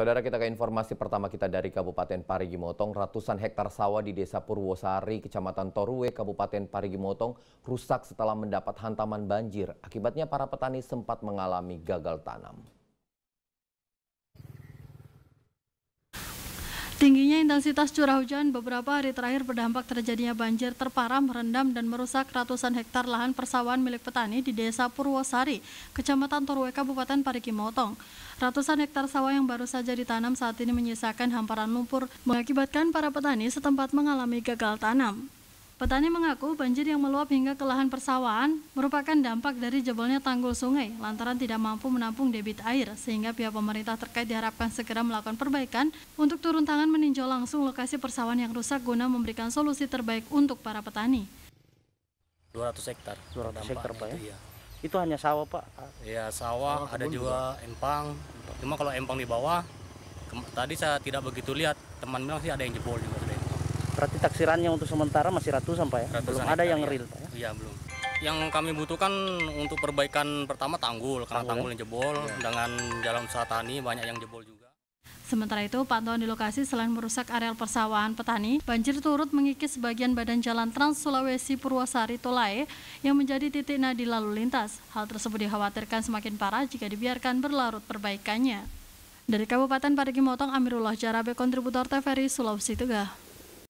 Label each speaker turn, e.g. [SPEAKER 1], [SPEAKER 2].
[SPEAKER 1] Saudara kita ke informasi pertama kita dari Kabupaten Parigi Motong, ratusan hektar sawah di Desa Purwosari, Kecamatan Torue, Kabupaten Parigi Motong rusak setelah mendapat hantaman banjir. Akibatnya para petani sempat mengalami gagal tanam.
[SPEAKER 2] Tingginya intensitas curah hujan beberapa hari terakhir berdampak terjadinya banjir terparah merendam dan merusak ratusan hektar lahan persawahan milik petani di Desa Purwosari, Kecamatan Torwe, Kabupaten Pariki Motong. Ratusan hektar sawah yang baru saja ditanam saat ini menyisakan hamparan lumpur, mengakibatkan para petani setempat mengalami gagal tanam. Petani mengaku banjir yang meluap hingga ke lahan persawahan merupakan dampak dari jebolnya tanggul sungai lantaran tidak mampu menampung debit air sehingga pihak pemerintah terkait diharapkan segera melakukan perbaikan untuk turun tangan meninjau langsung lokasi persawahan yang rusak guna memberikan solusi terbaik untuk para petani.
[SPEAKER 3] 200 hektar. 200 hektar Pak ya. Iya. Itu hanya sawah Pak. Iya, sawah, sawah oh, ada juga, juga empang. Cuma kalau empang di bawah tadi saya tidak begitu lihat, teman bilang sih ada yang jebol juga.
[SPEAKER 1] Berarti taksirannya untuk sementara masih ratusan Pak ya? Ratusan belum ada yang iya. real Pak ya?
[SPEAKER 3] Iya belum. Yang kami butuhkan untuk perbaikan pertama tanggul, karena tanggul, ya? tanggul yang jebol, ya. dengan jalan usaha tani banyak yang jebol juga.
[SPEAKER 2] Sementara itu, pantauan di lokasi selain merusak areal persawahan petani, banjir turut mengikis sebagian badan jalan Trans Sulawesi Purwasari Tolae yang menjadi titik nadi lalu lintas. Hal tersebut dikhawatirkan semakin parah jika dibiarkan berlarut perbaikannya. Dari Kabupaten Parigi Motong, Amirullah Jarabe, kontributor TVRI Sulawesi Tengah.